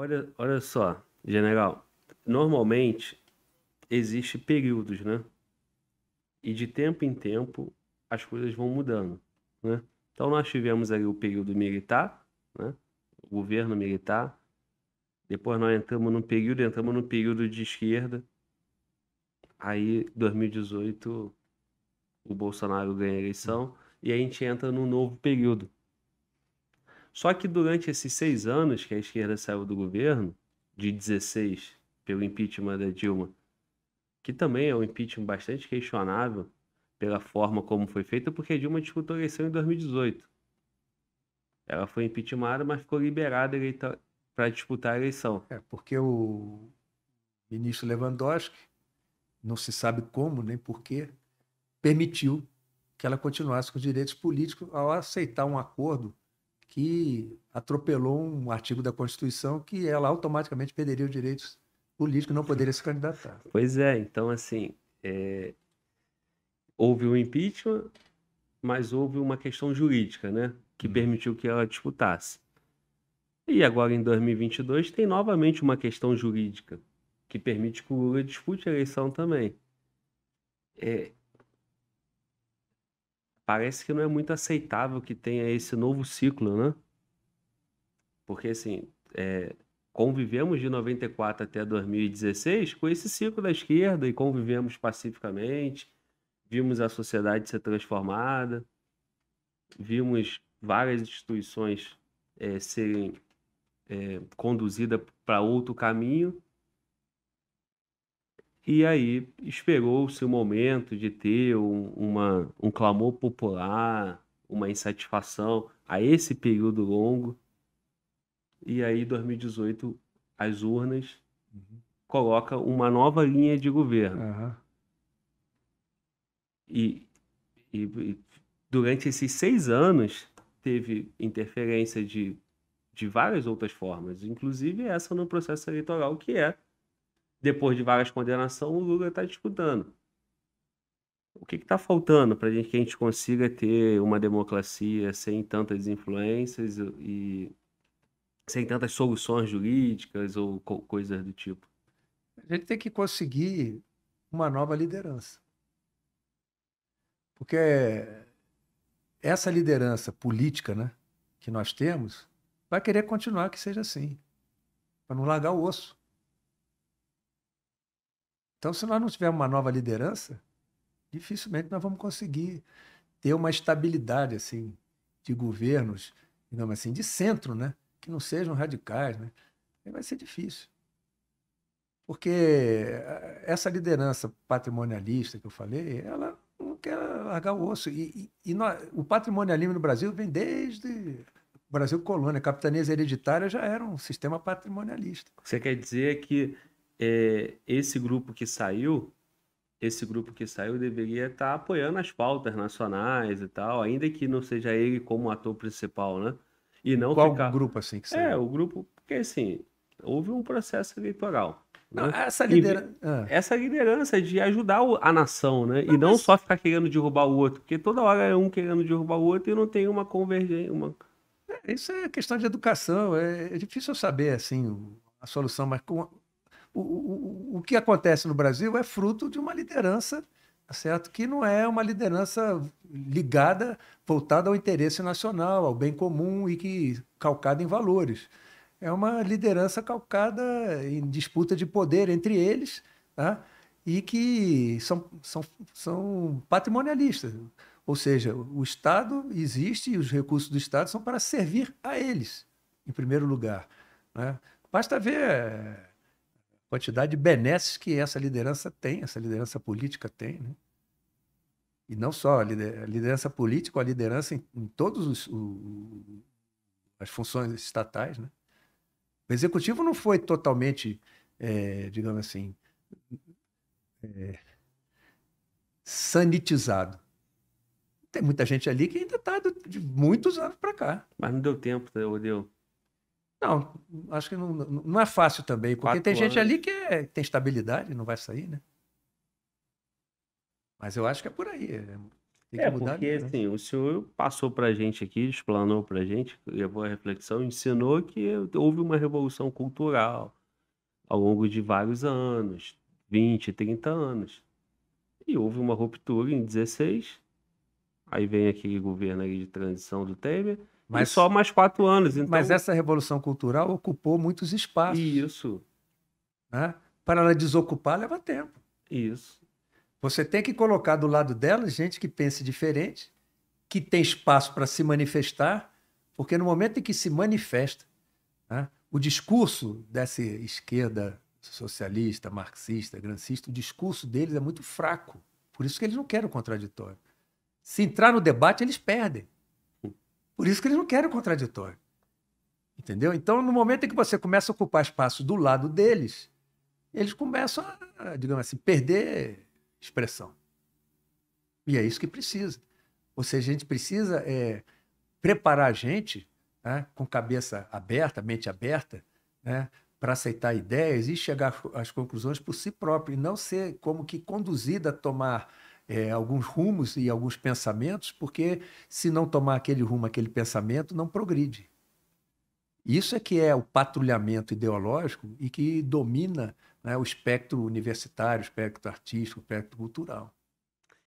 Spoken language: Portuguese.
Olha, olha só, general. Normalmente existe períodos, né? E de tempo em tempo as coisas vão mudando, né? Então nós tivemos ali o período militar, né? O governo militar. Depois nós entramos num período, entramos num período de esquerda. Aí 2018 o Bolsonaro ganha a eleição e a gente entra num novo período só que durante esses seis anos que a esquerda saiu do governo, de 16 pelo impeachment da Dilma, que também é um impeachment bastante questionável pela forma como foi feita, porque a Dilma disputou a eleição em 2018. Ela foi impeachmentada, mas ficou liberada para disputar a eleição. É, porque o ministro Lewandowski, não se sabe como nem porquê, permitiu que ela continuasse com os direitos políticos ao aceitar um acordo que atropelou um artigo da Constituição que ela automaticamente perderia os direitos políticos e não poderia se candidatar. Pois é, então assim, é... houve o um impeachment, mas houve uma questão jurídica, né, que uhum. permitiu que ela disputasse. E agora em 2022 tem novamente uma questão jurídica que permite que o Lula dispute a eleição também. É, parece que não é muito aceitável que tenha esse novo ciclo, né? Porque, assim, é, convivemos de 94 até 2016 com esse ciclo da esquerda e convivemos pacificamente, vimos a sociedade ser transformada, vimos várias instituições é, serem é, conduzidas para outro caminho e aí esperou o seu momento de ter um, uma, um clamor popular, uma insatisfação a esse período longo. E aí, 2018, as urnas uhum. coloca uma nova linha de governo. Uhum. E, e, e, durante esses seis anos teve interferência de, de várias outras formas, inclusive essa no processo eleitoral, que é depois de várias condenações, o Lula está disputando. O que está faltando para gente que a gente consiga ter uma democracia sem tantas influências e sem tantas soluções jurídicas ou co coisas do tipo? A gente tem que conseguir uma nova liderança. Porque essa liderança política né, que nós temos vai querer continuar que seja assim, para não largar o osso. Então, se nós não tivermos uma nova liderança, dificilmente nós vamos conseguir ter uma estabilidade assim de governos, digamos assim, de centro, né? Que não sejam radicais, né? vai ser difícil. Porque eh, essa liderança patrimonialista que eu falei, ela não quer largar o osso. E, e, e nós, o patrimonialismo no Brasil vem desde Brasil colônia. Capitanias hereditárias já era um sistema patrimonialista. Você quer dizer que é, esse grupo que saiu, esse grupo que saiu deveria estar tá apoiando as pautas nacionais e tal, ainda que não seja ele como ator principal, né? E não Qual ficar... grupo assim que é, saiu? É, o grupo, porque assim, houve um processo eleitoral. Né? Não, né? essa, lideran... e, ah. essa liderança de ajudar a nação, né? Não, e não mas... só ficar querendo derrubar o outro, porque toda hora é um querendo derrubar o outro e não tem uma convergência. Uma... É, isso é questão de educação, é, é difícil eu saber assim, a solução, mas com o, o, o que acontece no Brasil é fruto de uma liderança tá certo? Que não é uma liderança ligada, voltada ao interesse nacional, ao bem comum e que calcada em valores. É uma liderança calcada em disputa de poder entre eles, tá? E que são, são, são patrimonialistas. Ou seja, o Estado existe e os recursos do Estado são para servir a eles, em primeiro lugar. Né? Basta ver quantidade de benesses que essa liderança tem, essa liderança política tem. Né? E não só a liderança política, a liderança em, em todas as funções estatais. Né? O executivo não foi totalmente, é, digamos assim, é, sanitizado. Tem muita gente ali que ainda está de muitos anos para cá. Mas não deu tempo, né, deu, deu não, acho que não, não é fácil também, porque Quatro tem gente ali que é, tem estabilidade, não vai sair, né? Mas eu acho que é por aí. É, tem que é, porque assim, o senhor passou a gente aqui, explanou a gente, levou a reflexão, ensinou que houve uma revolução cultural ao longo de vários anos, 20, 30 anos. E houve uma ruptura em 16, Aí vem aquele governo aí de transição do Temer. Mas só mais quatro anos. Então... Mas essa revolução cultural ocupou muitos espaços. Isso. Né? Para ela desocupar, leva tempo. Isso. Você tem que colocar do lado dela gente que pense diferente, que tem espaço para se manifestar, porque no momento em que se manifesta, né? o discurso dessa esquerda socialista, marxista, grancista, o discurso deles é muito fraco. Por isso que eles não querem o contraditório. Se entrar no debate, eles perdem. Por isso que eles não querem o contraditório. Entendeu? Então, no momento em que você começa a ocupar espaço do lado deles, eles começam a, digamos assim, perder expressão. E é isso que precisa. Ou seja, a gente precisa é, preparar a gente né, com cabeça aberta, mente aberta, né, para aceitar ideias e chegar às conclusões por si próprio, e não ser como que conduzida a tomar é, alguns rumos e alguns pensamentos, porque se não tomar aquele rumo, aquele pensamento, não progride. Isso é que é o patrulhamento ideológico e que domina né, o espectro universitário, o espectro artístico, o espectro cultural.